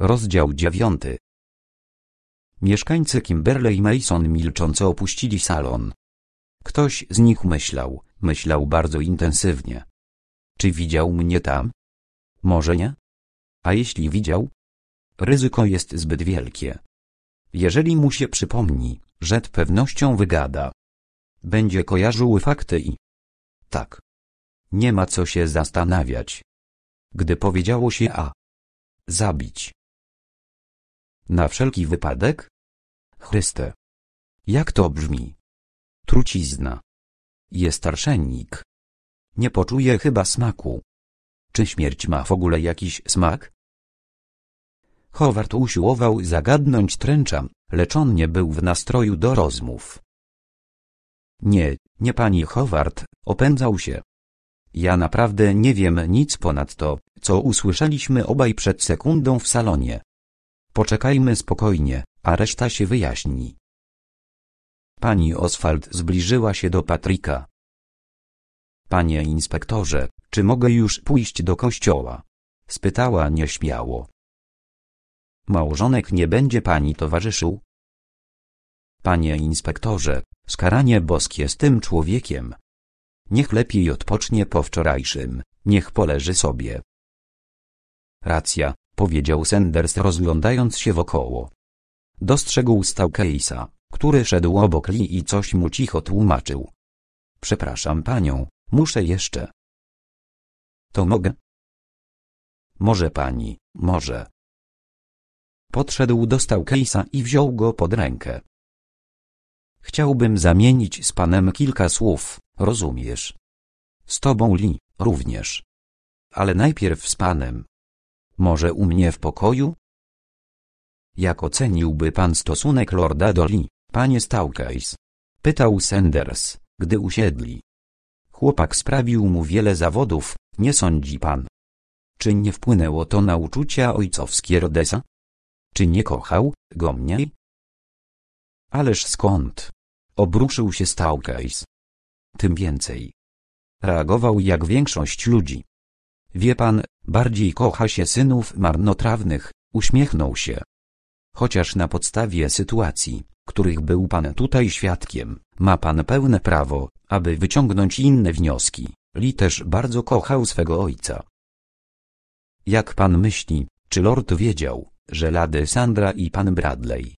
Rozdział dziewiąty. Mieszkańcy Kimberley Mason milcząco opuścili salon. Ktoś z nich myślał, myślał bardzo intensywnie. Czy widział mnie tam? Może nie? A jeśli widział? Ryzyko jest zbyt wielkie. Jeżeli mu się przypomni, że z pewnością wygada. Będzie kojarzyły fakty i... Tak. Nie ma co się zastanawiać. Gdy powiedziało się A. Zabić. Na wszelki wypadek? Chryste. Jak to brzmi? Trucizna. Jest starszennik. Nie poczuje chyba smaku. Czy śmierć ma w ogóle jakiś smak? Howard usiłował zagadnąć tręcza, lecz on nie był w nastroju do rozmów. Nie, nie pani Howard, opędzał się. Ja naprawdę nie wiem nic ponad to, co usłyszeliśmy obaj przed sekundą w salonie. Poczekajmy spokojnie, a reszta się wyjaśni. Pani Oswald zbliżyła się do Patryka. Panie inspektorze, czy mogę już pójść do kościoła? spytała nieśmiało. Małżonek nie będzie pani towarzyszył? Panie inspektorze, skaranie boskie z tym człowiekiem. Niech lepiej odpocznie po wczorajszym, niech poleży sobie. Racja, powiedział Sanders rozglądając się wokoło. Dostrzegł Staukejsa, który szedł obok li i coś mu cicho tłumaczył. Przepraszam panią, muszę jeszcze. To mogę? Może pani, może. Podszedł do Staukejsa i wziął go pod rękę. Chciałbym zamienić z panem kilka słów, rozumiesz? Z tobą Li, również. Ale najpierw z panem może u mnie w pokoju? Jak oceniłby pan stosunek lorda Doli, panie Staukajs? Pytał Sanders, gdy usiedli. Chłopak sprawił mu wiele zawodów, nie sądzi pan? Czy nie wpłynęło to na uczucia ojcowskie Rodesa? Czy nie kochał go mniej? Ależ skąd? Obruszył się Staukajs. Tym więcej. Reagował jak większość ludzi. Wie pan, bardziej kocha się synów marnotrawnych, uśmiechnął się. Chociaż na podstawie sytuacji, których był pan tutaj świadkiem, ma pan pełne prawo, aby wyciągnąć inne wnioski. Li też bardzo kochał swego ojca. Jak pan myśli, czy lord wiedział, że Lady Sandra i pan Bradley?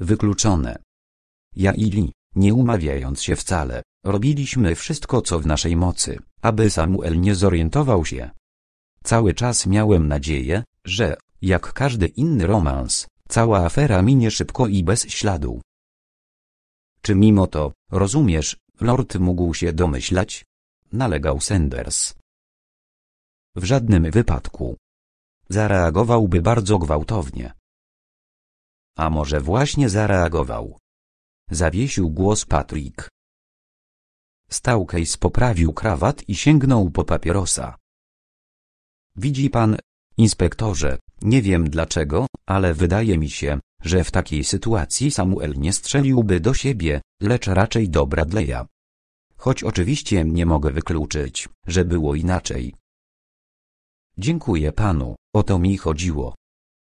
Wykluczone. Ja i Li, nie umawiając się wcale, robiliśmy wszystko co w naszej mocy, aby Samuel nie zorientował się. Cały czas miałem nadzieję, że, jak każdy inny romans, cała afera minie szybko i bez śladu. Czy mimo to, rozumiesz, Lord mógł się domyślać? Nalegał Sanders. W żadnym wypadku. Zareagowałby bardzo gwałtownie. A może właśnie zareagował? Zawiesił głos Patrick. Wstał Case poprawił krawat i sięgnął po papierosa. Widzi pan, inspektorze, nie wiem dlaczego, ale wydaje mi się, że w takiej sytuacji Samuel nie strzeliłby do siebie, lecz raczej do Bradley'a. Choć oczywiście nie mogę wykluczyć, że było inaczej. Dziękuję panu, o to mi chodziło.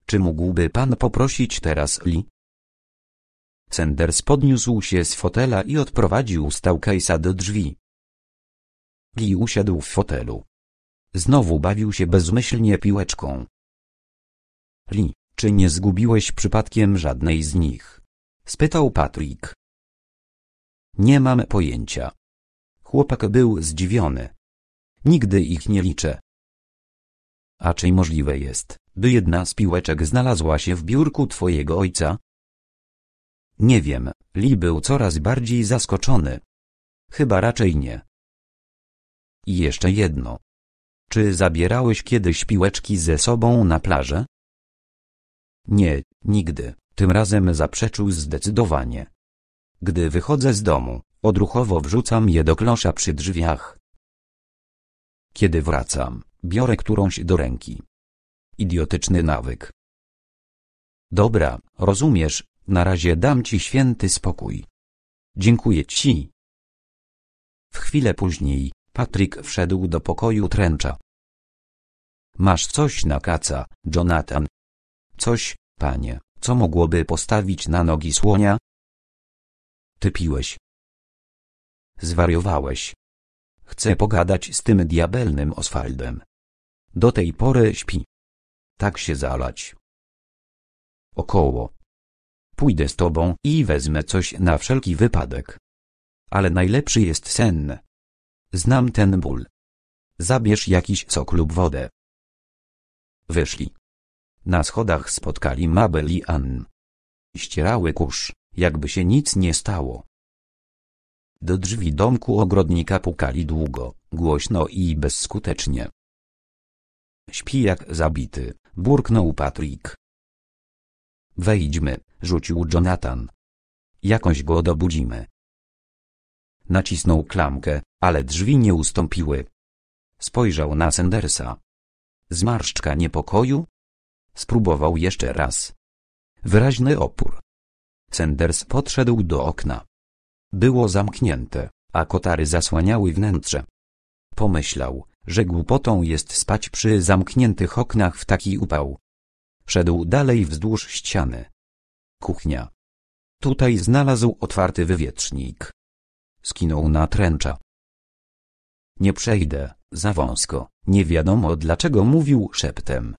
Czy mógłby pan poprosić teraz Li? Sanders podniósł się z fotela i odprowadził Staukejsa do drzwi. Lee usiadł w fotelu. Znowu bawił się bezmyślnie piłeczką. Lee, czy nie zgubiłeś przypadkiem żadnej z nich? spytał Patrick. Nie mam pojęcia. Chłopak był zdziwiony. Nigdy ich nie liczę. A czy możliwe jest, by jedna z piłeczek znalazła się w biurku twojego ojca? Nie wiem, Li był coraz bardziej zaskoczony. Chyba raczej nie. I jeszcze jedno. Czy zabierałeś kiedyś piłeczki ze sobą na plażę? Nie, nigdy, tym razem zaprzeczył zdecydowanie. Gdy wychodzę z domu, odruchowo wrzucam je do klosza przy drzwiach. Kiedy wracam, biorę którąś do ręki. Idiotyczny nawyk. Dobra, rozumiesz, na razie dam ci święty spokój. Dziękuję ci. W chwilę później, Patrick wszedł do pokoju tręcza. Masz coś na kaca, Jonathan? Coś, panie, co mogłoby postawić na nogi słonia? Ty piłeś. Zwariowałeś. Chcę pogadać z tym diabelnym Oswaldem. Do tej pory śpi. Tak się zalać. Około Pójdę z tobą i wezmę coś na wszelki wypadek. Ale najlepszy jest sen. Znam ten ból. Zabierz jakiś sok lub wodę. Wyszli. Na schodach spotkali Mabel i Ann. Ścierały kurz, jakby się nic nie stało. Do drzwi domku ogrodnika pukali długo, głośno i bezskutecznie. Śpi jak zabity, burknął Patrick. Wejdźmy, rzucił Jonathan. Jakąś go dobudzimy. Nacisnął klamkę, ale drzwi nie ustąpiły. Spojrzał na Sendersa. Zmarszczka niepokoju? Spróbował jeszcze raz. Wyraźny opór. Senders podszedł do okna. Było zamknięte, a kotary zasłaniały wnętrze. Pomyślał, że głupotą jest spać przy zamkniętych oknach w taki upał. Szedł dalej wzdłuż ściany. Kuchnia. Tutaj znalazł otwarty wywietrznik. Skinął na tręcza. Nie przejdę, za wąsko, nie wiadomo dlaczego mówił szeptem.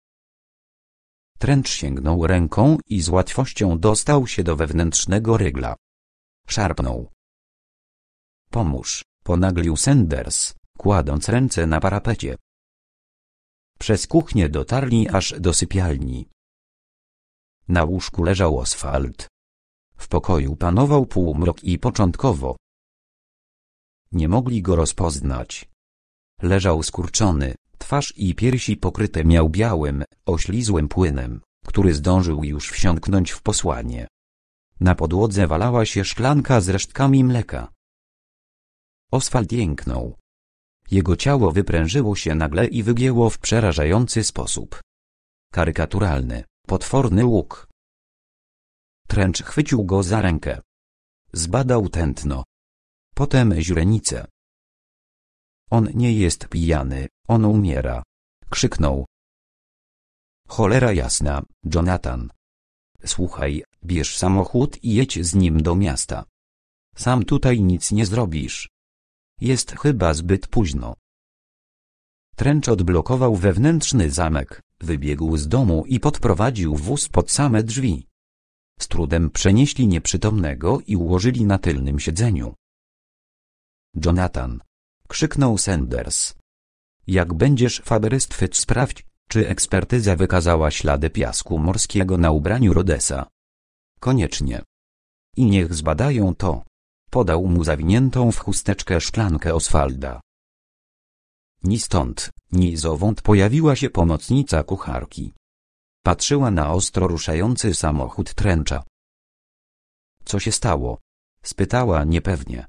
Tręcz sięgnął ręką i z łatwością dostał się do wewnętrznego rygla. Szarpnął. Pomóż, ponaglił Sanders, kładąc ręce na parapecie. Przez kuchnię dotarli aż do sypialni. Na łóżku leżał asfalt. W pokoju panował półmrok i początkowo nie mogli go rozpoznać. Leżał skurczony, twarz i piersi pokryte miał białym, oślizłym płynem, który zdążył już wsiąknąć w posłanie. Na podłodze walała się szklanka z resztkami mleka. Oswald jęknął. Jego ciało wyprężyło się nagle i wygięło w przerażający sposób. Karykaturalny. Potworny łuk. Tręcz chwycił go za rękę. Zbadał tętno. Potem źrenicę. On nie jest pijany, on umiera. Krzyknął. Cholera jasna, Jonathan. Słuchaj, bierz samochód i jedź z nim do miasta. Sam tutaj nic nie zrobisz. Jest chyba zbyt późno. Tręcz odblokował wewnętrzny zamek. Wybiegł z domu i podprowadził wóz pod same drzwi. Z trudem przenieśli nieprzytomnego i ułożyli na tylnym siedzeniu. Jonathan! krzyknął Sanders. Jak będziesz faberystwyć sprawdź, czy ekspertyza wykazała ślady piasku morskiego na ubraniu Rodesa. Koniecznie. I niech zbadają to. Podał mu zawiniętą w chusteczkę szklankę Oswalda. Ni stąd, ni zowąd pojawiła się pomocnica kucharki. Patrzyła na ostro ruszający samochód tręcza. Co się stało? spytała niepewnie.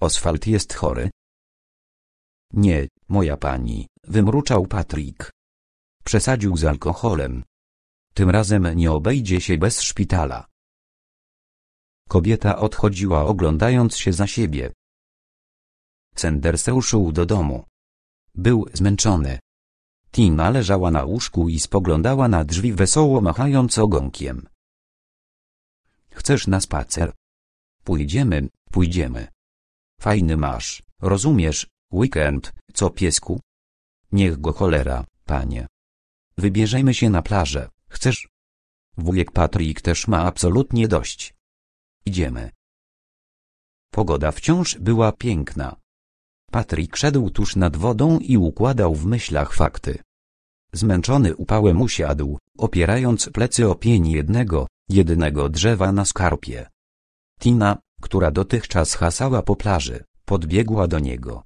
Oswald jest chory? Nie, moja pani, wymruczał Patryk. Przesadził z alkoholem. Tym razem nie obejdzie się bez szpitala. Kobieta odchodziła oglądając się za siebie. Sanders ruszył do domu. Był zmęczony. Tina leżała na łóżku i spoglądała na drzwi wesoło machając ogonkiem. Chcesz na spacer? Pójdziemy, pójdziemy. Fajny masz, rozumiesz, weekend, co piesku? Niech go cholera, panie. Wybierzemy się na plażę, chcesz? Wujek Patrick też ma absolutnie dość. Idziemy. Pogoda wciąż była piękna. Patryk szedł tuż nad wodą i układał w myślach fakty. Zmęczony upałem usiadł, opierając plecy o pień jednego, jedynego drzewa na skarpie. Tina, która dotychczas hasała po plaży, podbiegła do niego.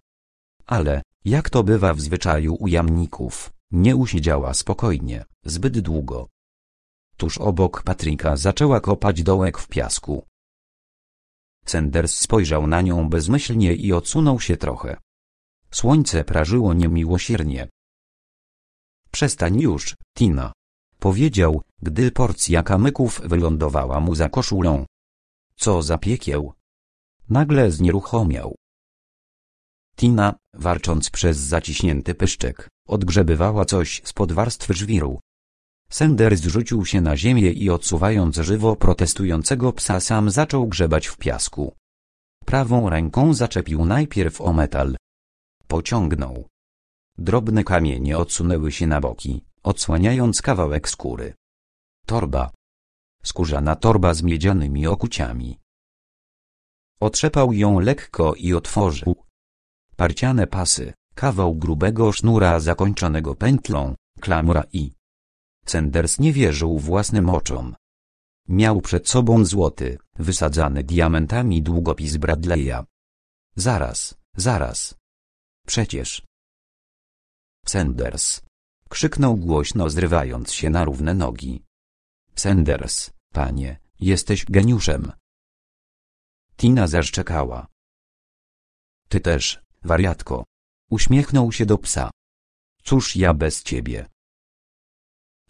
Ale, jak to bywa w zwyczaju u jamników, nie usiedziała spokojnie, zbyt długo. Tuż obok Patryka zaczęła kopać dołek w piasku, Cenders spojrzał na nią bezmyślnie i odsunął się trochę. Słońce prażyło niemiłosiernie. Przestań już, Tina. Powiedział, gdy porcja kamyków wylądowała mu za koszulą. Co za piekieł. Nagle znieruchomiał. Tina, warcząc przez zaciśnięty pyszczek, odgrzebywała coś spod warstw żwiru. Sanders rzucił się na ziemię i odsuwając żywo protestującego psa sam zaczął grzebać w piasku. Prawą ręką zaczepił najpierw o metal. Pociągnął. Drobne kamienie odsunęły się na boki, odsłaniając kawałek skóry. Torba. Skórzana torba z miedzianymi okuciami. Otrzepał ją lekko i otworzył. Parciane pasy, kawał grubego sznura zakończonego pętlą, klamura i Cenders nie wierzył własnym oczom. Miał przed sobą złoty, wysadzany diamentami długopis Bradley'a. Zaraz, zaraz. Przecież. Sanders. Krzyknął głośno zrywając się na równe nogi. Sanders, panie, jesteś geniuszem. Tina zaszczekała. Ty też, wariatko. Uśmiechnął się do psa. Cóż ja bez ciebie.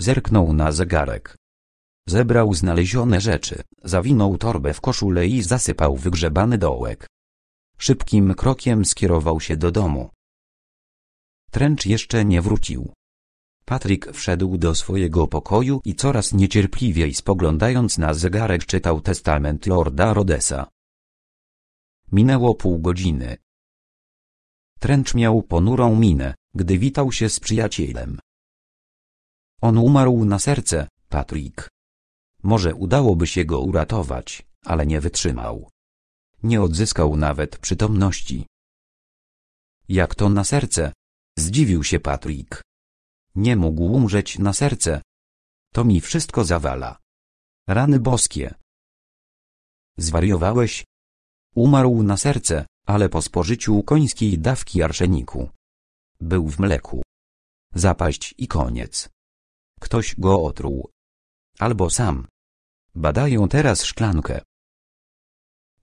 Zerknął na zegarek. Zebrał znalezione rzeczy, zawinął torbę w koszulę i zasypał wygrzebany dołek. Szybkim krokiem skierował się do domu. Tręcz jeszcze nie wrócił. Patrick wszedł do swojego pokoju i coraz niecierpliwiej spoglądając na zegarek czytał testament Lorda Rodesa. Minęło pół godziny. Tręcz miał ponurą minę, gdy witał się z przyjacielem. On umarł na serce, Patrick. Może udałoby się go uratować, ale nie wytrzymał. Nie odzyskał nawet przytomności. Jak to na serce? Zdziwił się Patrick. Nie mógł umrzeć na serce. To mi wszystko zawala. Rany boskie. Zwariowałeś? Umarł na serce, ale po spożyciu końskiej dawki arszeniku. Był w mleku. Zapaść i koniec. Ktoś go otruł. Albo sam. Badają teraz szklankę.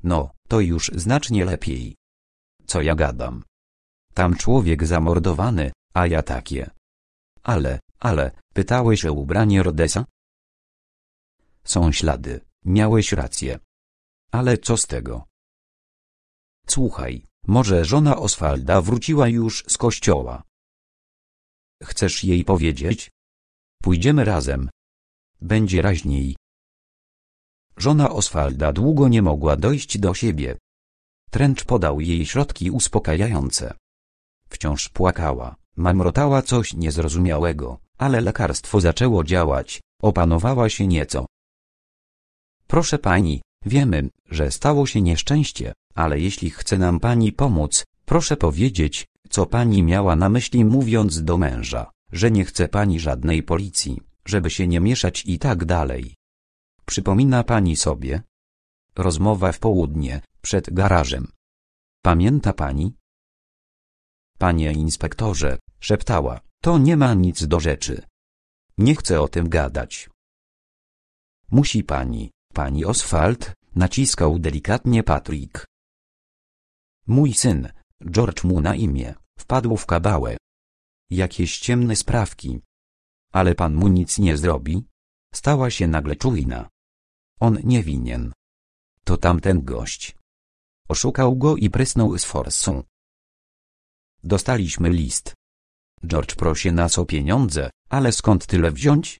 No, to już znacznie lepiej. Co ja gadam? Tam człowiek zamordowany, a ja takie. Ale, ale, pytałeś o ubranie Rodesa? Są ślady, miałeś rację. Ale co z tego? Słuchaj, może żona Oswalda wróciła już z kościoła. Chcesz jej powiedzieć? Pójdziemy razem. Będzie raźniej. Żona Oswalda długo nie mogła dojść do siebie. Tręcz podał jej środki uspokajające. Wciąż płakała, mamrotała coś niezrozumiałego, ale lekarstwo zaczęło działać, opanowała się nieco. Proszę pani, wiemy, że stało się nieszczęście, ale jeśli chce nam pani pomóc, proszę powiedzieć, co pani miała na myśli mówiąc do męża że nie chce pani żadnej policji, żeby się nie mieszać i tak dalej. Przypomina pani sobie? Rozmowa w południe, przed garażem. Pamięta pani? Panie inspektorze, szeptała, to nie ma nic do rzeczy. Nie chcę o tym gadać. Musi pani, pani Oswald, naciskał delikatnie Patrick. Mój syn, George mu na imię, wpadł w kabałę jakieś ciemne sprawki. Ale pan mu nic nie zrobi. Stała się nagle czujna. On nie winien. To tamten gość. Oszukał go i prysnął z forsą. Dostaliśmy list. George prosi nas o pieniądze, ale skąd tyle wziąć?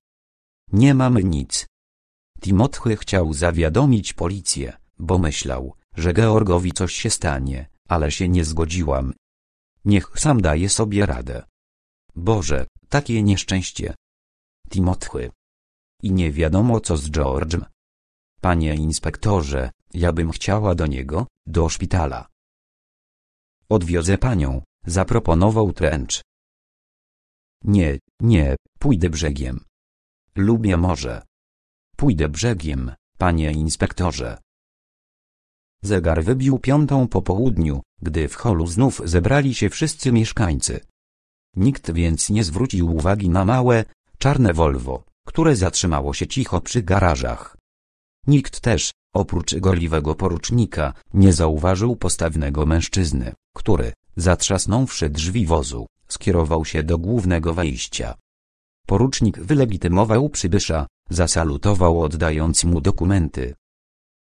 Nie mamy nic. Timothy chciał zawiadomić policję, bo myślał, że Georgowi coś się stanie, ale się nie zgodziłam. Niech sam daje sobie radę. Boże, takie nieszczęście. Timotchy, I nie wiadomo co z George'em. Panie inspektorze, ja bym chciała do niego, do szpitala. Odwiozę panią, zaproponował Trench. Nie, nie, pójdę brzegiem. Lubię morze. Pójdę brzegiem, panie inspektorze. Zegar wybił piątą po południu, gdy w holu znów zebrali się wszyscy mieszkańcy. Nikt więc nie zwrócił uwagi na małe, czarne Volvo, które zatrzymało się cicho przy garażach. Nikt też, oprócz gorliwego porucznika, nie zauważył postawnego mężczyzny, który, zatrzasnąwszy drzwi wozu, skierował się do głównego wejścia. Porucznik wylegitymował przybysza, zasalutował oddając mu dokumenty.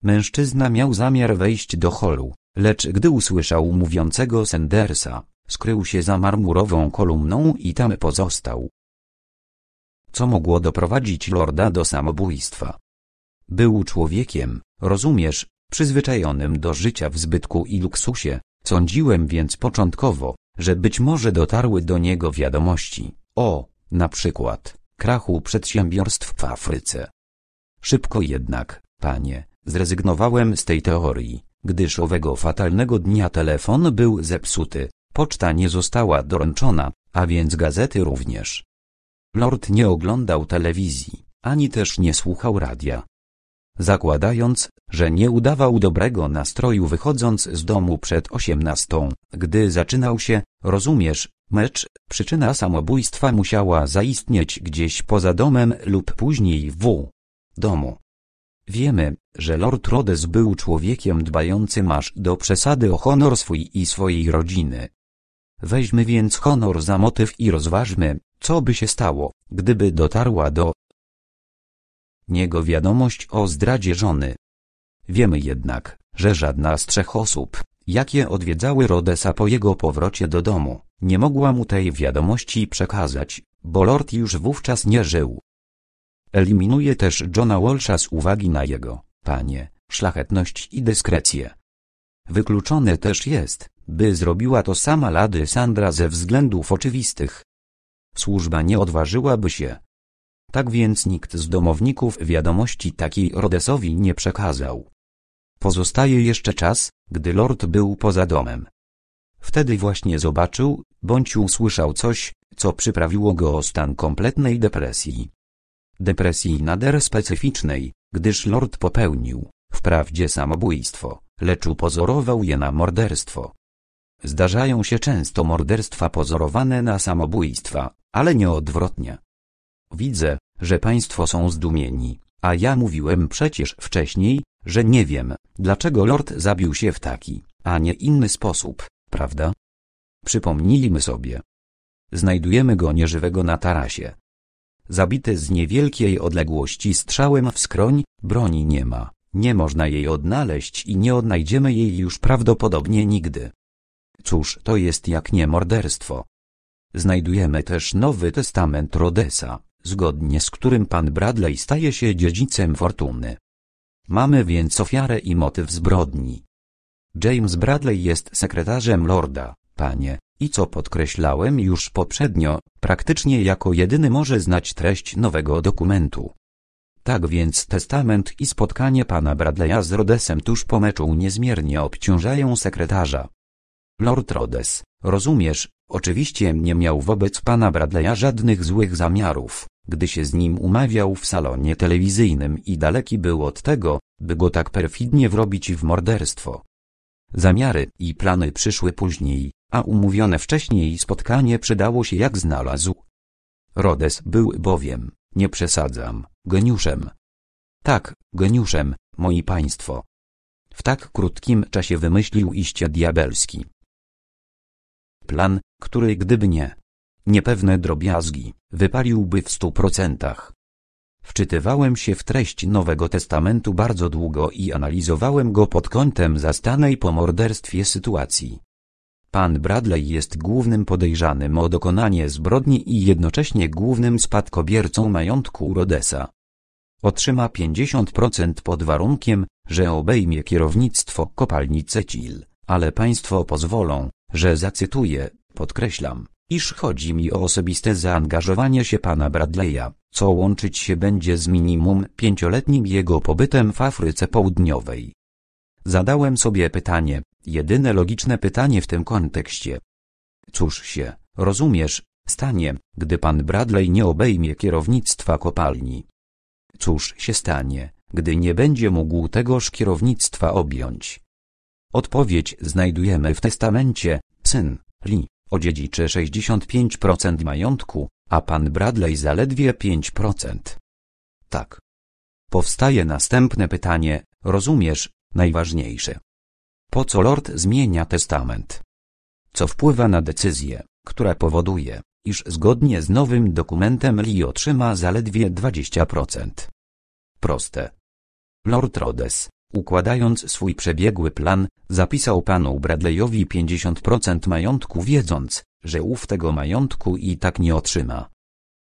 Mężczyzna miał zamiar wejść do holu, lecz gdy usłyszał mówiącego Sandersa, Skrył się za marmurową kolumną i tam pozostał. Co mogło doprowadzić lorda do samobójstwa? Był człowiekiem, rozumiesz, przyzwyczajonym do życia w zbytku i luksusie, sądziłem więc początkowo, że być może dotarły do niego wiadomości, o, na przykład, krachu przedsiębiorstw w Afryce. Szybko jednak, panie, zrezygnowałem z tej teorii, gdyż owego fatalnego dnia telefon był zepsuty, Poczta nie została doręczona, a więc gazety również. Lord nie oglądał telewizji, ani też nie słuchał radia. Zakładając, że nie udawał dobrego nastroju wychodząc z domu przed osiemnastą, gdy zaczynał się, rozumiesz, mecz, przyczyna samobójstwa musiała zaistnieć gdzieś poza domem lub później w domu. Wiemy, że Lord Rhodes był człowiekiem dbającym aż do przesady o honor swój i swojej rodziny, Weźmy więc honor za motyw i rozważmy, co by się stało, gdyby dotarła do niego wiadomość o zdradzie żony. Wiemy jednak, że żadna z trzech osób, jakie odwiedzały Rodesa po jego powrocie do domu, nie mogła mu tej wiadomości przekazać, bo Lord już wówczas nie żył. Eliminuje też Johna Walsha z uwagi na jego, panie, szlachetność i dyskrecję. Wykluczone też jest, by zrobiła to sama Lady Sandra ze względów oczywistych. Służba nie odważyłaby się. Tak więc nikt z domowników wiadomości takiej Rodesowi nie przekazał. Pozostaje jeszcze czas, gdy lord był poza domem. Wtedy właśnie zobaczył, bądź usłyszał coś, co przyprawiło go o stan kompletnej depresji. Depresji nader specyficznej, gdyż lord popełnił, wprawdzie samobójstwo, lecz upozorował je na morderstwo. Zdarzają się często morderstwa pozorowane na samobójstwa, ale nie odwrotnie. Widzę, że państwo są zdumieni, a ja mówiłem przecież wcześniej, że nie wiem, dlaczego lord zabił się w taki, a nie inny sposób, prawda? Przypomnijmy sobie. Znajdujemy go nieżywego na tarasie. Zabity z niewielkiej odległości strzałem w skroń, broni nie ma, nie można jej odnaleźć i nie odnajdziemy jej już prawdopodobnie nigdy. Cóż to jest jak nie morderstwo? Znajdujemy też Nowy Testament Rodesa, zgodnie z którym pan Bradley staje się dziedzicem fortuny. Mamy więc ofiarę i motyw zbrodni. James Bradley jest sekretarzem lorda, panie, i co podkreślałem już poprzednio, praktycznie jako jedyny może znać treść nowego dokumentu. Tak więc testament i spotkanie pana Bradleya z Rodesem tuż po meczu niezmiernie obciążają sekretarza. Lord Rhodes, rozumiesz, oczywiście nie miał wobec pana Bradleya żadnych złych zamiarów, gdy się z nim umawiał w salonie telewizyjnym i daleki był od tego, by go tak perfidnie wrobić w morderstwo. Zamiary i plany przyszły później, a umówione wcześniej spotkanie przydało się jak znalazł. Rhodes był bowiem, nie przesadzam, geniuszem. Tak, geniuszem, moi państwo. W tak krótkim czasie wymyślił iście diabelski. Plan, który gdyby nie niepewne drobiazgi, wypaliłby w stu procentach. Wczytywałem się w treść Nowego Testamentu bardzo długo i analizowałem go pod kątem zastanej po morderstwie sytuacji. Pan Bradley jest głównym podejrzanym o dokonanie zbrodni i jednocześnie głównym spadkobiercą majątku Rodesa. Otrzyma 50% pod warunkiem, że obejmie kierownictwo kopalni Cecil, ale państwo pozwolą, że zacytuję, podkreślam, iż chodzi mi o osobiste zaangażowanie się pana Bradley'a, co łączyć się będzie z minimum pięcioletnim jego pobytem w Afryce Południowej. Zadałem sobie pytanie, Jedyne logiczne pytanie w tym kontekście. Cóż się, rozumiesz, stanie, gdy pan Bradley nie obejmie kierownictwa kopalni? Cóż się stanie, gdy nie będzie mógł tegoż kierownictwa objąć? Odpowiedź znajdujemy w testamencie, syn, Li, odziedziczy 65% majątku, a pan Bradley zaledwie 5%. Tak. Powstaje następne pytanie, rozumiesz, najważniejsze. Po co Lord zmienia testament? Co wpływa na decyzję, która powoduje, iż zgodnie z nowym dokumentem Lee otrzyma zaledwie 20%. Proste. Lord Rhodes, układając swój przebiegły plan, zapisał panu Bradleyowi 50% majątku wiedząc, że ów tego majątku i tak nie otrzyma.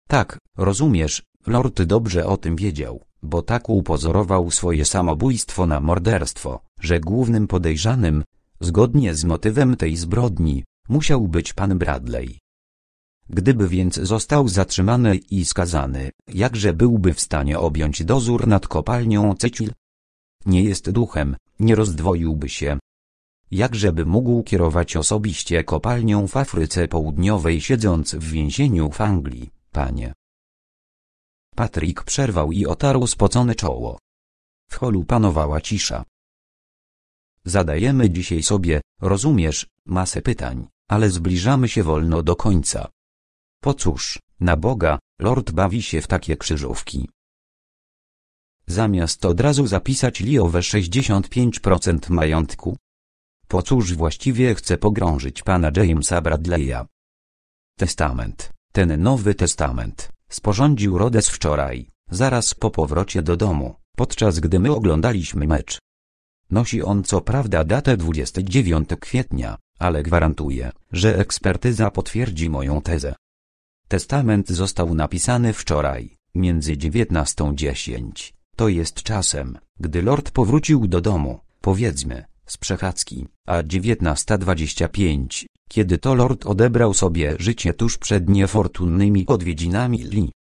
Tak, rozumiesz, Lord dobrze o tym wiedział, bo tak upozorował swoje samobójstwo na morderstwo że głównym podejrzanym, zgodnie z motywem tej zbrodni, musiał być pan Bradley. Gdyby więc został zatrzymany i skazany, jakże byłby w stanie objąć dozór nad kopalnią Cecil? Nie jest duchem, nie rozdwoiłby się. Jakże by mógł kierować osobiście kopalnią w Afryce Południowej siedząc w więzieniu w Anglii, panie? Patryk przerwał i otarł spocone czoło. W holu panowała cisza. Zadajemy dzisiaj sobie, rozumiesz, masę pytań, ale zbliżamy się wolno do końca. Po cóż, na Boga, Lord bawi się w takie krzyżówki. Zamiast od razu zapisać Leo, 65% majątku? Po cóż właściwie chce pogrążyć pana Jamesa Bradley'a? Testament, ten nowy testament, sporządził Rhodes wczoraj, zaraz po powrocie do domu, podczas gdy my oglądaliśmy mecz. Nosi on co prawda datę 29 kwietnia, ale gwarantuję, że ekspertyza potwierdzi moją tezę. Testament został napisany wczoraj, między 19.10, to jest czasem, gdy lord powrócił do domu, powiedzmy, z przechadzki, a 19.25, kiedy to lord odebrał sobie życie tuż przed niefortunnymi odwiedzinami Lee.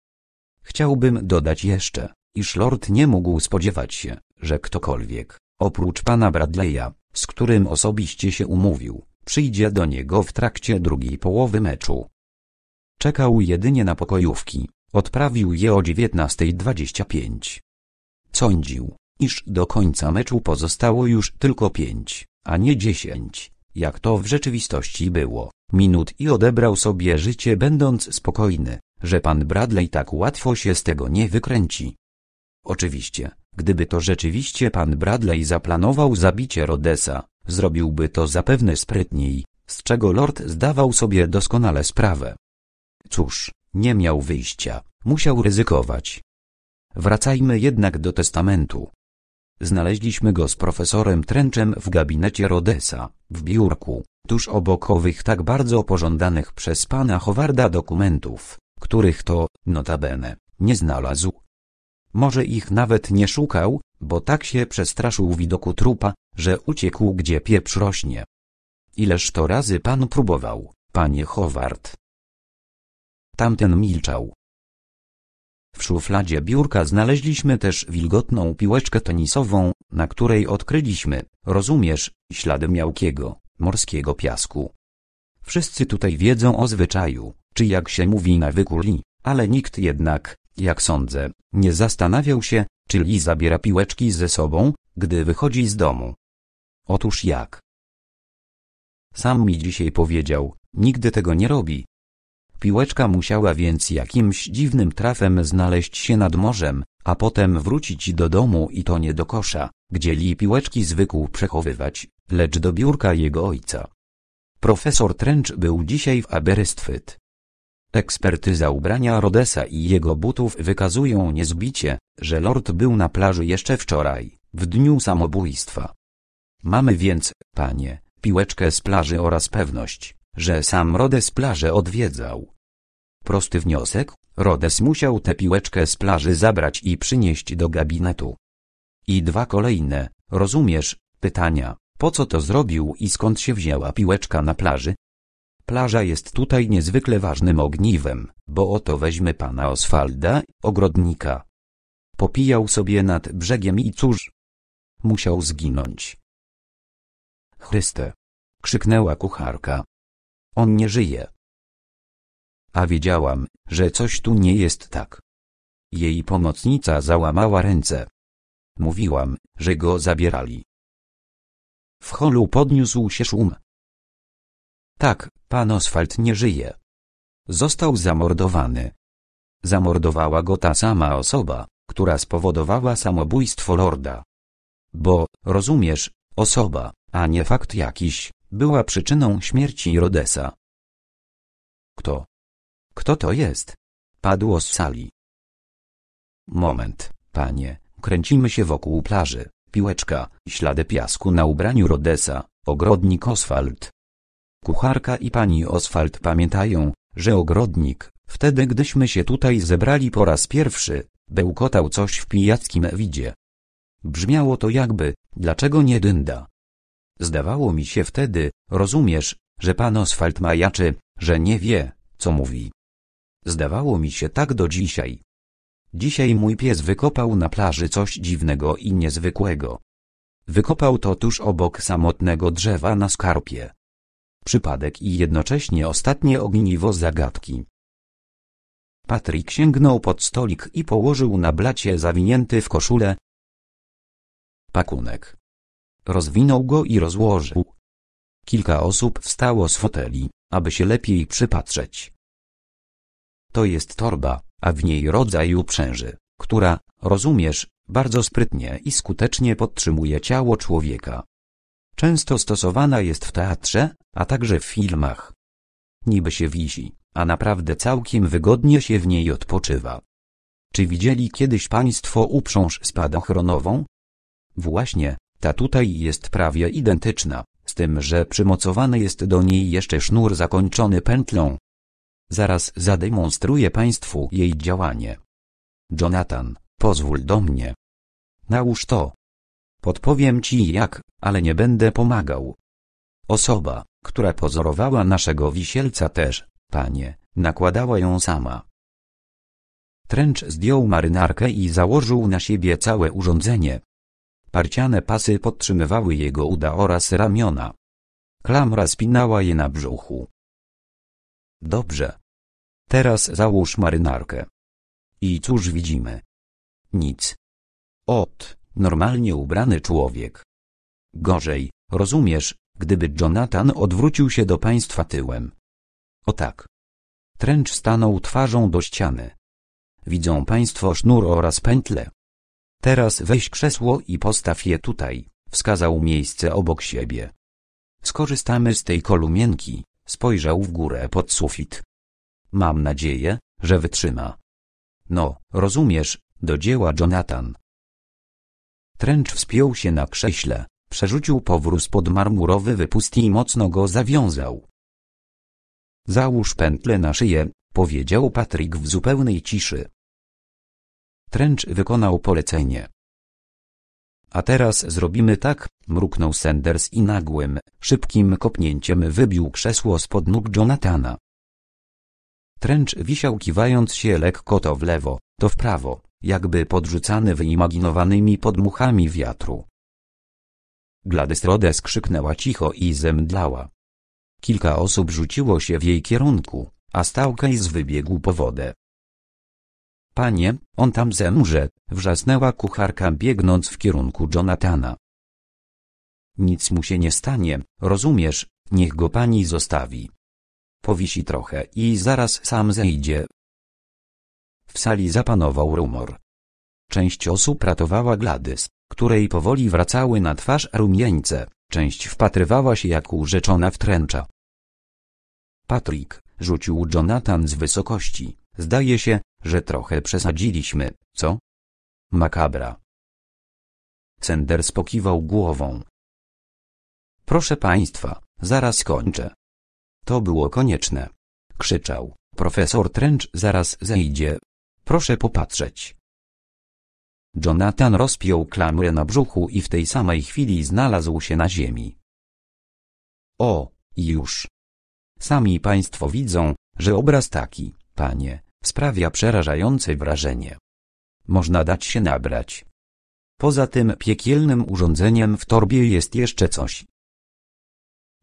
Chciałbym dodać jeszcze, iż lord nie mógł spodziewać się, że ktokolwiek, oprócz pana Bradley'a, z którym osobiście się umówił, przyjdzie do niego w trakcie drugiej połowy meczu. Czekał jedynie na pokojówki, odprawił je o 19.25. Sądził, iż do końca meczu pozostało już tylko pięć, a nie dziesięć, jak to w rzeczywistości było, minut i odebrał sobie życie będąc spokojny, że pan Bradley tak łatwo się z tego nie wykręci. Oczywiście, Gdyby to rzeczywiście pan Bradley zaplanował zabicie Rodesa, zrobiłby to zapewne sprytniej, z czego lord zdawał sobie doskonale sprawę. Cóż, nie miał wyjścia, musiał ryzykować. Wracajmy jednak do testamentu. Znaleźliśmy go z profesorem Trenczem w gabinecie Rodesa, w biurku, tuż obok owych tak bardzo pożądanych przez pana Howarda dokumentów, których to, notabene, nie znalazł. Może ich nawet nie szukał, bo tak się przestraszył widoku trupa, że uciekł gdzie pieprz rośnie. Ileż to razy pan próbował, panie Howard. Tamten milczał. W szufladzie biurka znaleźliśmy też wilgotną piłeczkę tenisową, na której odkryliśmy, rozumiesz, ślady miałkiego, morskiego piasku. Wszyscy tutaj wiedzą o zwyczaju, czy jak się mówi na wykuli, ale nikt jednak, jak sądzę, nie zastanawiał się, czy Li zabiera piłeczki ze sobą, gdy wychodzi z domu. Otóż jak? Sam mi dzisiaj powiedział, nigdy tego nie robi. Piłeczka musiała więc jakimś dziwnym trafem znaleźć się nad morzem, a potem wrócić do domu i to nie do kosza, gdzie Li piłeczki zwykł przechowywać, lecz do biurka jego ojca. Profesor Trench był dzisiaj w Aberystwyt. Ekspertyza ubrania Rodesa i jego butów wykazują niezbicie, że Lord był na plaży jeszcze wczoraj, w dniu samobójstwa. Mamy więc, panie, piłeczkę z plaży oraz pewność, że sam Rodes plażę odwiedzał. Prosty wniosek, Rodes musiał tę piłeczkę z plaży zabrać i przynieść do gabinetu. I dwa kolejne, rozumiesz, pytania, po co to zrobił i skąd się wzięła piłeczka na plaży? Plaża jest tutaj niezwykle ważnym ogniwem, bo oto weźmy pana Oswalda, ogrodnika. Popijał sobie nad brzegiem i cóż? Musiał zginąć. Chryste! Krzyknęła kucharka. On nie żyje. A wiedziałam, że coś tu nie jest tak. Jej pomocnica załamała ręce. Mówiłam, że go zabierali. W holu podniósł się szum. Tak, pan Oswald nie żyje. Został zamordowany. Zamordowała go ta sama osoba, która spowodowała samobójstwo lorda. Bo, rozumiesz, osoba, a nie fakt jakiś, była przyczyną śmierci Rodesa. Kto? Kto to jest? Padło z sali. Moment, panie, kręcimy się wokół plaży, piłeczka, ślady piasku na ubraniu Rodesa, ogrodnik Oswald, Kucharka i pani Oswald pamiętają, że ogrodnik, wtedy gdyśmy się tutaj zebrali po raz pierwszy, bełkotał coś w pijackim widzie. Brzmiało to jakby, dlaczego nie dynda? Zdawało mi się wtedy, rozumiesz, że pan Oswald majaczy, że nie wie, co mówi. Zdawało mi się tak do dzisiaj. Dzisiaj mój pies wykopał na plaży coś dziwnego i niezwykłego. Wykopał to tuż obok samotnego drzewa na skarpie przypadek i jednocześnie ostatnie ogniwo zagadki. Patryk sięgnął pod stolik i położył na blacie zawinięty w koszulę pakunek. Rozwinął go i rozłożył. Kilka osób wstało z foteli, aby się lepiej przypatrzeć. To jest torba, a w niej rodzaj uprzęży, która, rozumiesz, bardzo sprytnie i skutecznie podtrzymuje ciało człowieka. Często stosowana jest w teatrze, a także w filmach. Niby się wisi, a naprawdę całkiem wygodnie się w niej odpoczywa. Czy widzieli kiedyś Państwo uprząż spadochronową? Właśnie, ta tutaj jest prawie identyczna, z tym że przymocowany jest do niej jeszcze sznur zakończony pętlą. Zaraz zademonstruję Państwu jej działanie. Jonathan, pozwól do mnie. Nałóż to. Podpowiem ci jak, ale nie będę pomagał. Osoba, która pozorowała naszego wisielca też, panie, nakładała ją sama. Tręcz zdjął marynarkę i założył na siebie całe urządzenie. Parciane pasy podtrzymywały jego uda oraz ramiona. Klamra spinała je na brzuchu. Dobrze. Teraz załóż marynarkę. I cóż widzimy? Nic. Ot normalnie ubrany człowiek. Gorzej, rozumiesz, gdyby Jonathan odwrócił się do państwa tyłem. O tak. Trench stanął twarzą do ściany. Widzą państwo sznur oraz pętle. Teraz weź krzesło i postaw je tutaj, wskazał miejsce obok siebie. Skorzystamy z tej kolumienki, spojrzał w górę pod sufit. Mam nadzieję, że wytrzyma. No, rozumiesz, do dzieła Jonathan. Tręcz wspiął się na krześle, przerzucił powróz pod marmurowy wypust i mocno go zawiązał. Załóż pętlę na szyję, powiedział Patryk w zupełnej ciszy. Tręcz wykonał polecenie. A teraz zrobimy tak, mruknął Sanders i nagłym, szybkim kopnięciem wybił krzesło spod nóg Jonathana. Tręcz wisiał kiwając się lekko to w lewo, to w prawo jakby podrzucany podmuchami wiatru. Gladys Rhodes krzyknęła cicho i zemdlała. Kilka osób rzuciło się w jej kierunku, a Staukajs wybiegł po wodę. Panie, on tam zemrze, wrzasnęła kucharka biegnąc w kierunku Jonathana. Nic mu się nie stanie, rozumiesz, niech go pani zostawi. Powisi trochę i zaraz sam zejdzie, w sali zapanował rumor. Część osób ratowała Gladys, której powoli wracały na twarz rumieńce, część wpatrywała się jak urzeczona w tręcza. Patrick, rzucił Jonathan z wysokości, zdaje się, że trochę przesadziliśmy, co? Makabra. Sender spokiwał głową. Proszę państwa, zaraz kończę. To było konieczne. Krzyczał, profesor Trench zaraz zejdzie. Proszę popatrzeć. Jonathan rozpiął klamrę na brzuchu i w tej samej chwili znalazł się na ziemi. O, już. Sami Państwo widzą, że obraz taki, panie, sprawia przerażające wrażenie. Można dać się nabrać. Poza tym piekielnym urządzeniem w torbie jest jeszcze coś.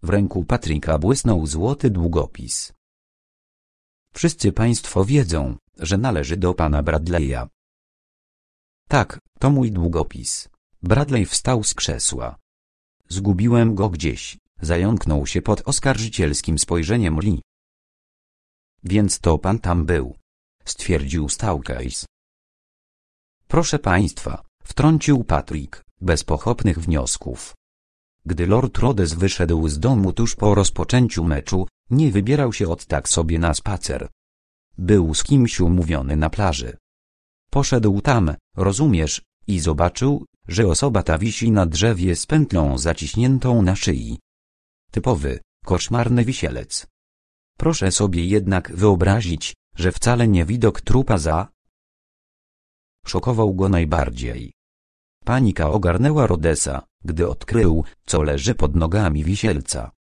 W ręku Patryka błysnął złoty długopis. Wszyscy Państwo wiedzą, że należy do pana Bradley'a. Tak, to mój długopis. Bradley wstał z krzesła. Zgubiłem go gdzieś, zająknął się pod oskarżycielskim spojrzeniem Lee. Więc to pan tam był, stwierdził Stałkajs. Proszę państwa, wtrącił Patrick, bez pochopnych wniosków. Gdy Lord Rhodes wyszedł z domu tuż po rozpoczęciu meczu, nie wybierał się od tak sobie na spacer. Był z kimś umówiony na plaży. Poszedł tam, rozumiesz, i zobaczył, że osoba ta wisi na drzewie z pętlą zaciśniętą na szyi. Typowy, koszmarny wisielec. Proszę sobie jednak wyobrazić, że wcale nie widok trupa za... Szokował go najbardziej. Panika ogarnęła Rodesa, gdy odkrył, co leży pod nogami wisielca.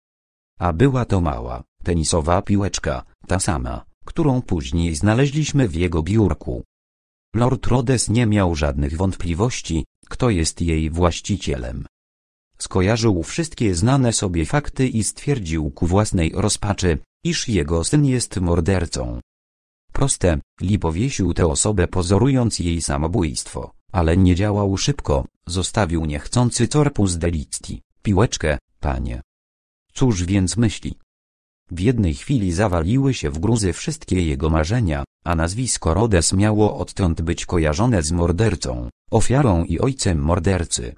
A była to mała, tenisowa piłeczka, ta sama, którą później znaleźliśmy w jego biurku. Lord Rhodes nie miał żadnych wątpliwości, kto jest jej właścicielem. Skojarzył wszystkie znane sobie fakty i stwierdził ku własnej rozpaczy, iż jego syn jest mordercą. Proste, Li powiesił tę osobę pozorując jej samobójstwo, ale nie działał szybko, zostawił niechcący corpus delicti, piłeczkę, panie. Cóż więc myśli? W jednej chwili zawaliły się w gruzy wszystkie jego marzenia, a nazwisko Rhodes miało odtąd być kojarzone z mordercą, ofiarą i ojcem mordercy.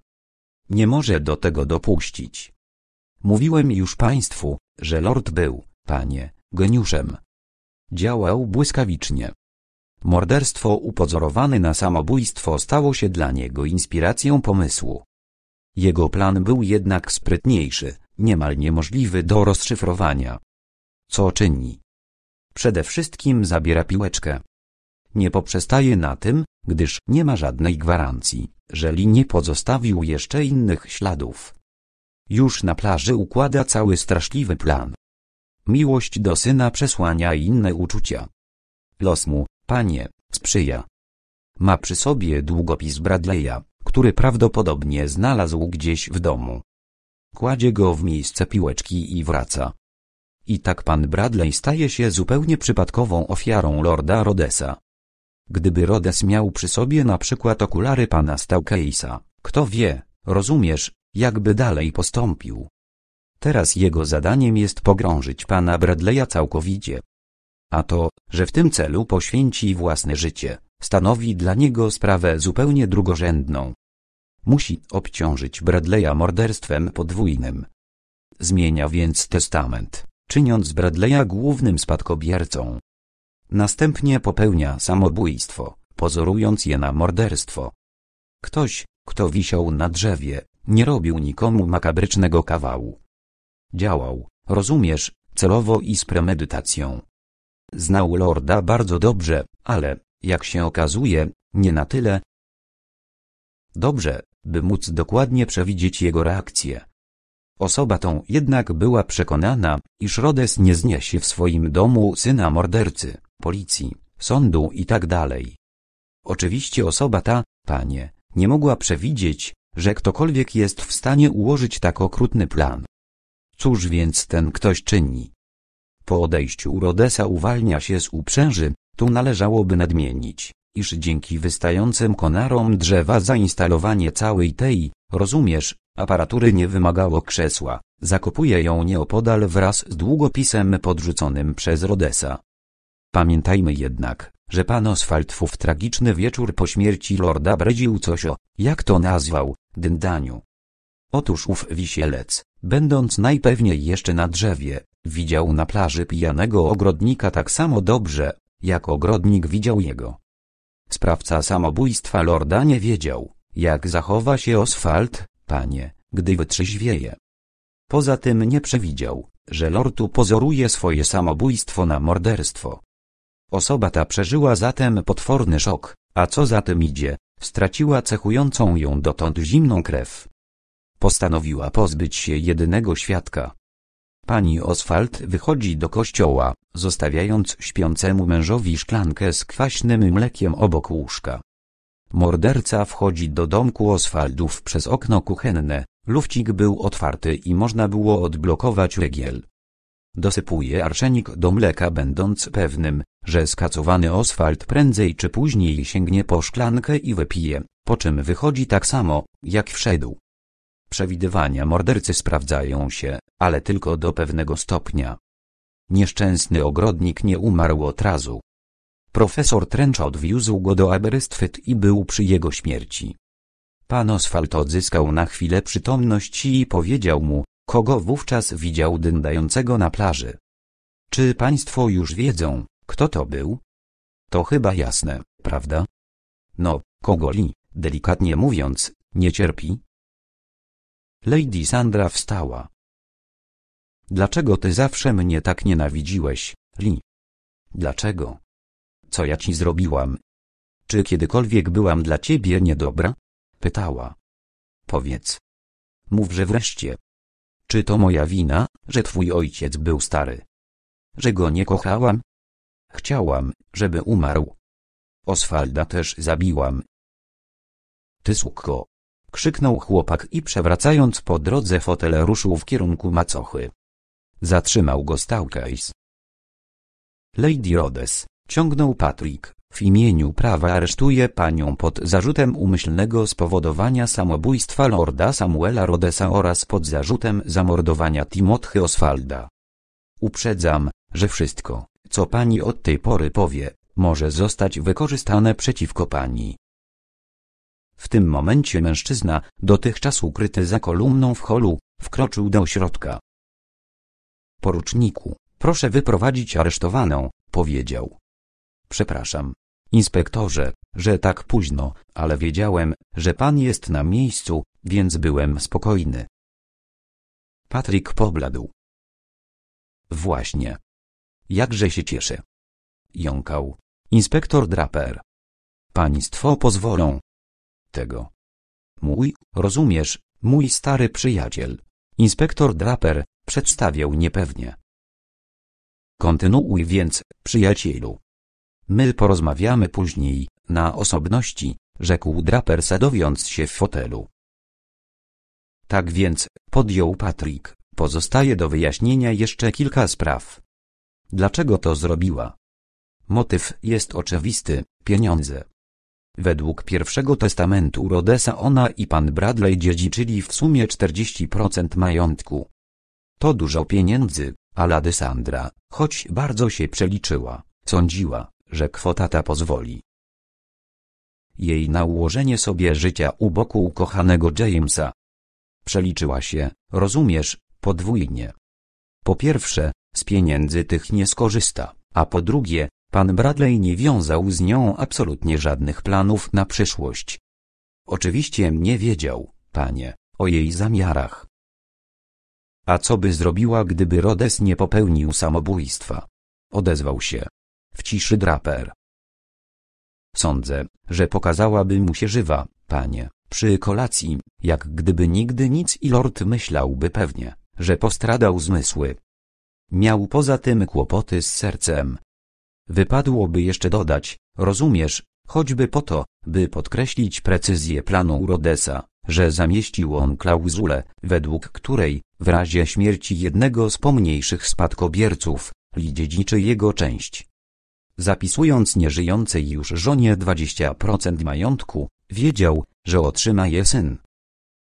Nie może do tego dopuścić. Mówiłem już państwu, że lord był, panie, geniuszem. Działał błyskawicznie. Morderstwo upozorowane na samobójstwo stało się dla niego inspiracją pomysłu. Jego plan był jednak sprytniejszy, niemal niemożliwy do rozszyfrowania. Co czyni? Przede wszystkim zabiera piłeczkę. Nie poprzestaje na tym, gdyż nie ma żadnej gwarancji, że Li nie pozostawił jeszcze innych śladów. Już na plaży układa cały straszliwy plan. Miłość do syna przesłania inne uczucia. Los mu, panie, sprzyja. Ma przy sobie długopis Bradley'a, który prawdopodobnie znalazł gdzieś w domu. Kładzie go w miejsce piłeczki i wraca. I tak pan Bradley staje się zupełnie przypadkową ofiarą Lorda Rodesa. Gdyby Rodes miał przy sobie na przykład okulary pana Staukejsa, kto wie, rozumiesz, jakby dalej postąpił. Teraz jego zadaniem jest pogrążyć pana Bradleya całkowicie. A to, że w tym celu poświęci własne życie, stanowi dla niego sprawę zupełnie drugorzędną. Musi obciążyć Bradleya morderstwem podwójnym. Zmienia więc testament czyniąc Bradley'a głównym spadkobiercą. Następnie popełnia samobójstwo, pozorując je na morderstwo. Ktoś, kto wisiał na drzewie, nie robił nikomu makabrycznego kawału. Działał, rozumiesz, celowo i z premedytacją. Znał Lorda bardzo dobrze, ale, jak się okazuje, nie na tyle. Dobrze, by móc dokładnie przewidzieć jego reakcję. Osoba tą jednak była przekonana, iż Rhodes nie zniesie w swoim domu syna mordercy, policji, sądu itd. Tak Oczywiście osoba ta, panie, nie mogła przewidzieć, że ktokolwiek jest w stanie ułożyć tak okrutny plan. Cóż więc ten ktoś czyni? Po odejściu Rodesa uwalnia się z uprzęży, tu należałoby nadmienić, iż dzięki wystającym konarom drzewa zainstalowanie całej tej, rozumiesz, Aparatury nie wymagało krzesła, zakopuje ją nieopodal wraz z długopisem podrzuconym przez Rodesa. Pamiętajmy jednak, że pan Oswald w tragiczny wieczór po śmierci lorda bredził coś o, jak to nazwał, dyndaniu. Otóż ów wisielec, będąc najpewniej jeszcze na drzewie, widział na plaży pijanego ogrodnika tak samo dobrze, jak ogrodnik widział jego. Sprawca samobójstwa lorda nie wiedział, jak zachowa się Oswald, Panie, gdy wytrzeźwieje. Poza tym nie przewidział, że Lordu pozoruje swoje samobójstwo na morderstwo. Osoba ta przeżyła zatem potworny szok, a co za tym idzie, straciła cechującą ją dotąd zimną krew. Postanowiła pozbyć się jedynego świadka. Pani Oswald wychodzi do kościoła, zostawiając śpiącemu mężowi szklankę z kwaśnym mlekiem obok łóżka. Morderca wchodzi do domku Oswaldów przez okno kuchenne, lufcik był otwarty i można było odblokować regiel. Dosypuje arszenik do mleka będąc pewnym, że skacowany Oswald prędzej czy później sięgnie po szklankę i wypije, po czym wychodzi tak samo, jak wszedł. Przewidywania mordercy sprawdzają się, ale tylko do pewnego stopnia. Nieszczęsny ogrodnik nie umarł od razu. Profesor Trench odwiózł go do Aberystwyt i był przy jego śmierci. Pan Oswald odzyskał na chwilę przytomność i powiedział mu, kogo wówczas widział dyndającego na plaży. Czy państwo już wiedzą, kto to był? To chyba jasne, prawda? No, Kogoli, delikatnie mówiąc, nie cierpi. Lady Sandra wstała. Dlaczego ty zawsze mnie tak nienawidziłeś, Li? Dlaczego? Co ja ci zrobiłam? Czy kiedykolwiek byłam dla ciebie niedobra? Pytała. Powiedz. Mówże wreszcie. Czy to moja wina, że twój ojciec był stary? Że go nie kochałam? Chciałam, żeby umarł. Oswalda też zabiłam. Ty suko! Krzyknął chłopak i przewracając po drodze fotel ruszył w kierunku macochy. Zatrzymał go Staukajs. Lady Rhodes, Ciągnął Patrick, w imieniu prawa aresztuje panią pod zarzutem umyślnego spowodowania samobójstwa lorda Samuela Rodesa oraz pod zarzutem zamordowania Timothy Oswalda. Uprzedzam, że wszystko, co pani od tej pory powie, może zostać wykorzystane przeciwko pani. W tym momencie mężczyzna, dotychczas ukryty za kolumną w holu, wkroczył do środka. Poruczniku, proszę wyprowadzić aresztowaną, powiedział. Przepraszam, inspektorze, że tak późno, ale wiedziałem, że pan jest na miejscu, więc byłem spokojny. Patryk pobladł. Właśnie. Jakże się cieszę. Jąkał. Inspektor Draper. Państwo pozwolą. Tego. Mój, rozumiesz, mój stary przyjaciel. Inspektor Draper przedstawiał niepewnie. Kontynuuj więc, przyjacielu. My porozmawiamy później, na osobności, rzekł draper sadowiąc się w fotelu. Tak więc, podjął Patrick, pozostaje do wyjaśnienia jeszcze kilka spraw. Dlaczego to zrobiła? Motyw jest oczywisty, pieniądze. Według pierwszego testamentu Rodesa ona i pan Bradley dziedziczyli w sumie 40% majątku. To dużo pieniędzy, Lady Sandra, choć bardzo się przeliczyła, sądziła, że kwota ta pozwoli jej na ułożenie sobie życia u boku ukochanego Jamesa. Przeliczyła się, rozumiesz, podwójnie. Po pierwsze, z pieniędzy tych nie skorzysta, a po drugie, pan Bradley nie wiązał z nią absolutnie żadnych planów na przyszłość. Oczywiście nie wiedział, panie, o jej zamiarach. A co by zrobiła, gdyby Rhodes nie popełnił samobójstwa? Odezwał się, w ciszy draper. Sądzę, że pokazałaby mu się żywa, panie, przy kolacji, jak gdyby nigdy nic i lord myślałby pewnie, że postradał zmysły. Miał poza tym kłopoty z sercem. Wypadłoby jeszcze dodać, rozumiesz, choćby po to, by podkreślić precyzję planu Rodesa, że zamieścił on klauzulę, według której, w razie śmierci jednego z pomniejszych spadkobierców, li dziedziczy jego część zapisując nieżyjącej już żonie 20% majątku, wiedział, że otrzyma je syn.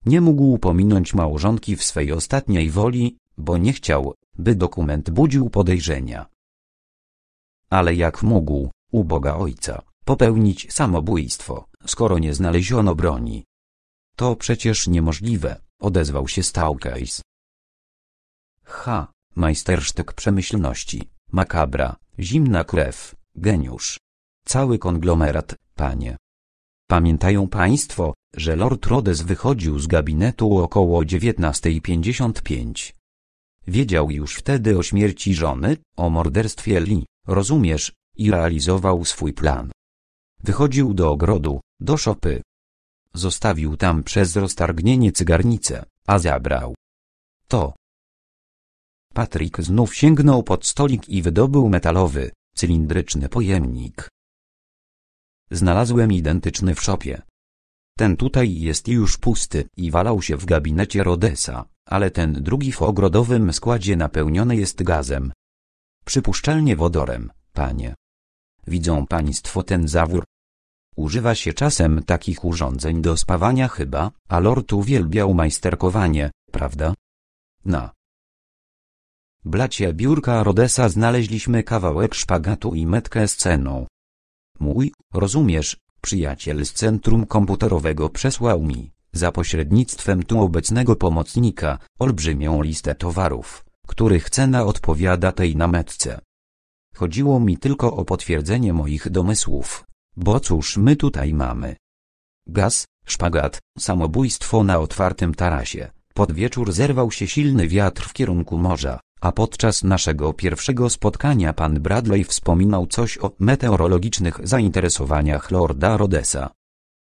Nie mógł pominąć małżonki w swej ostatniej woli, bo nie chciał, by dokument budził podejrzenia. Ale jak mógł, uboga ojca, popełnić samobójstwo, skoro nie znaleziono broni? To przecież niemożliwe, odezwał się Staukajs. Ha, majstersztyk przemyślności, makabra, zimna krew. Geniusz. Cały konglomerat, panie. Pamiętają państwo, że Lord Rhodes wychodził z gabinetu około 19.55. Wiedział już wtedy o śmierci żony, o morderstwie Lee, rozumiesz, i realizował swój plan. Wychodził do ogrodu, do szopy. Zostawił tam przez roztargnienie cygarnicę, a zabrał. To. Patrick znów sięgnął pod stolik i wydobył metalowy, Cylindryczny pojemnik. Znalazłem identyczny w szopie. Ten tutaj jest już pusty i walał się w gabinecie Rodesa, ale ten drugi w ogrodowym składzie napełniony jest gazem. Przypuszczalnie wodorem, panie. Widzą państwo ten zawór? Używa się czasem takich urządzeń do spawania chyba, a lord uwielbiał majsterkowanie, prawda? Na blacie biurka Rodesa znaleźliśmy kawałek szpagatu i metkę z ceną. Mój, rozumiesz, przyjaciel z centrum komputerowego przesłał mi, za pośrednictwem tu obecnego pomocnika, olbrzymią listę towarów, których cena odpowiada tej na metce. Chodziło mi tylko o potwierdzenie moich domysłów, bo cóż my tutaj mamy? Gaz, szpagat, samobójstwo na otwartym tarasie. Pod wieczór zerwał się silny wiatr w kierunku morza a podczas naszego pierwszego spotkania pan Bradley wspominał coś o meteorologicznych zainteresowaniach Lorda Rodesa.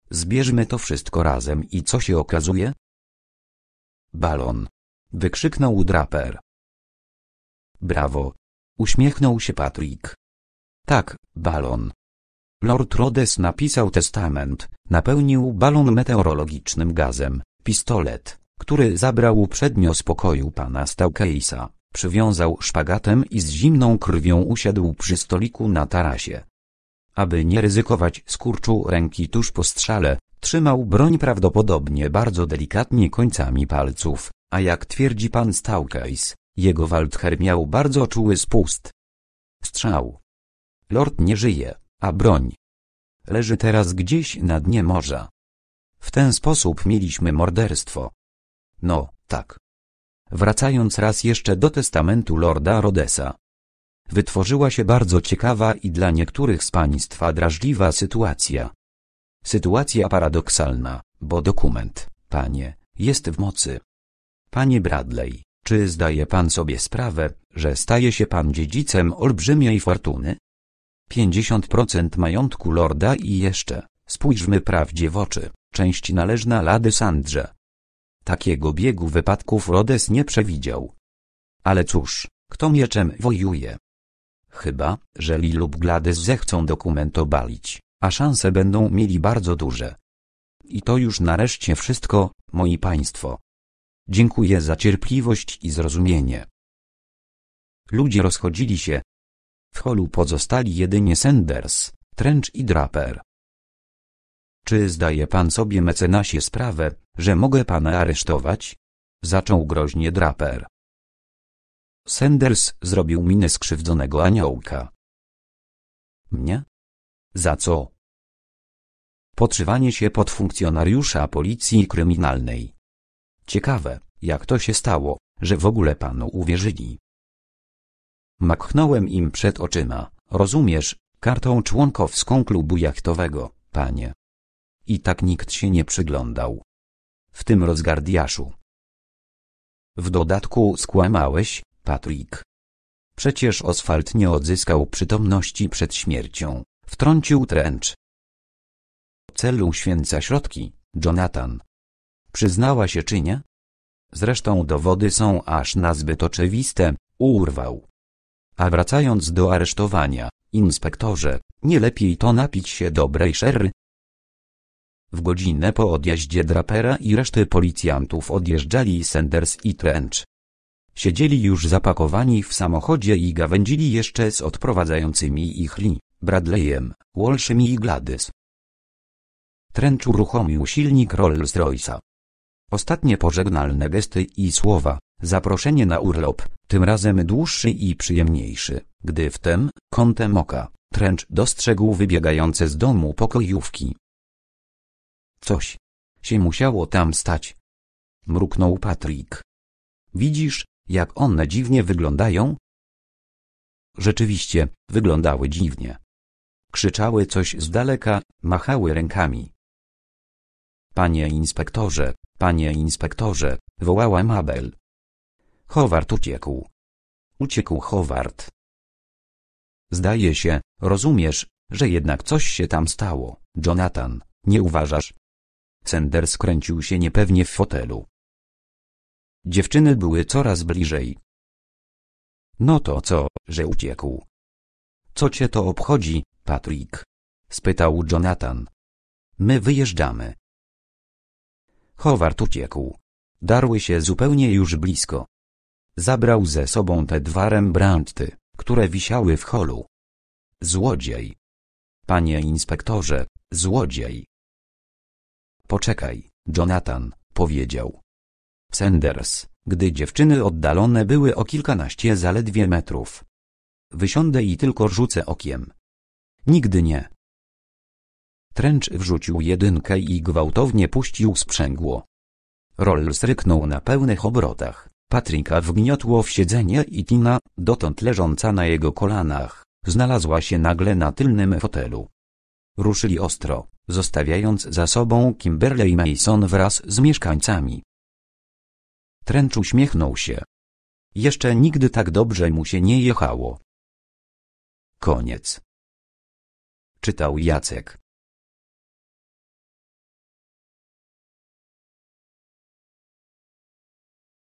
Zbierzmy to wszystko razem i co się okazuje? Balon. Wykrzyknął draper. Brawo. Uśmiechnął się Patrick. Tak, balon. Lord Rhodes napisał testament, napełnił balon meteorologicznym gazem, pistolet, który zabrał przednio spokoju pana Stalkeisa przywiązał szpagatem i z zimną krwią usiadł przy stoliku na tarasie. Aby nie ryzykować skurczu ręki tuż po strzale, trzymał broń prawdopodobnie bardzo delikatnie końcami palców, a jak twierdzi pan Staukajs, jego Waldher miał bardzo czuły spust. Strzał. Lord nie żyje, a broń. Leży teraz gdzieś na dnie morza. W ten sposób mieliśmy morderstwo. No, tak. Wracając raz jeszcze do testamentu Lorda Rodesa. Wytworzyła się bardzo ciekawa i dla niektórych z Państwa drażliwa sytuacja. Sytuacja paradoksalna, bo dokument, panie, jest w mocy. Panie Bradley, czy zdaje pan sobie sprawę, że staje się pan dziedzicem olbrzymiej fortuny? 50% majątku lorda i jeszcze, spójrzmy prawdzie w oczy, część należna Lady Sandrze. Takiego biegu wypadków Rhodes nie przewidział. Ale cóż, kto mieczem wojuje? Chyba, że Lee lub Gladys zechcą dokument obalić, a szanse będą mieli bardzo duże. I to już nareszcie wszystko, moi państwo. Dziękuję za cierpliwość i zrozumienie. Ludzie rozchodzili się. W holu pozostali jedynie Sanders, Trench i Draper. Czy zdaje pan sobie mecenasie sprawę, że mogę pana aresztować? Zaczął groźnie draper. Sanders zrobił minę skrzywdzonego aniołka. Mnie? Za co? Podszywanie się pod funkcjonariusza policji kryminalnej. Ciekawe, jak to się stało, że w ogóle panu uwierzyli. Machnąłem im przed oczyma, rozumiesz, kartą członkowską klubu jachtowego, panie i tak nikt się nie przyglądał. W tym rozgardiaszu. W dodatku skłamałeś, Patrick. Przecież Oswald nie odzyskał przytomności przed śmiercią, wtrącił tręcz. Celu święca środki, Jonathan. Przyznała się czy nie? Zresztą dowody są aż nazbyt oczywiste, urwał. A wracając do aresztowania, inspektorze, nie lepiej to napić się dobrej sherry? W godzinę po odjeździe Drapera i reszty policjantów odjeżdżali Sanders i Trench. Siedzieli już zapakowani w samochodzie i gawędzili jeszcze z odprowadzającymi ich Lee, Bradleyem, Walshem i Gladys. Trench uruchomił silnik Rolls-Royce'a. Ostatnie pożegnalne gesty i słowa, zaproszenie na urlop, tym razem dłuższy i przyjemniejszy, gdy wtem, kątem oka, Trench dostrzegł wybiegające z domu pokojówki. Coś się musiało tam stać. Mruknął Patrick. Widzisz, jak one dziwnie wyglądają? Rzeczywiście, wyglądały dziwnie. Krzyczały coś z daleka, machały rękami. Panie inspektorze, panie inspektorze, wołała Mabel. Howard uciekł. Uciekł Howard. Zdaje się, rozumiesz, że jednak coś się tam stało, Jonathan, nie uważasz? Cender skręcił się niepewnie w fotelu. Dziewczyny były coraz bliżej. No to co, że uciekł? Co cię to obchodzi, Patrick? spytał Jonathan. My wyjeżdżamy. Howard uciekł. Darły się zupełnie już blisko. Zabrał ze sobą te dwa Rembrandty, które wisiały w holu. Złodziej. Panie inspektorze, złodziej. Poczekaj, Jonathan, powiedział. Sanders, gdy dziewczyny oddalone były o kilkanaście zaledwie metrów. Wysiądę i tylko rzucę okiem. Nigdy nie. Trench wrzucił jedynkę i gwałtownie puścił sprzęgło. Rolls ryknął na pełnych obrotach. Patryka wgniotło w siedzenie i Tina, dotąd leżąca na jego kolanach, znalazła się nagle na tylnym fotelu ruszyli ostro, zostawiając za sobą Kimberley Mason wraz z mieszkańcami. Trench uśmiechnął się. Jeszcze nigdy tak dobrze mu się nie jechało. Koniec. Czytał Jacek.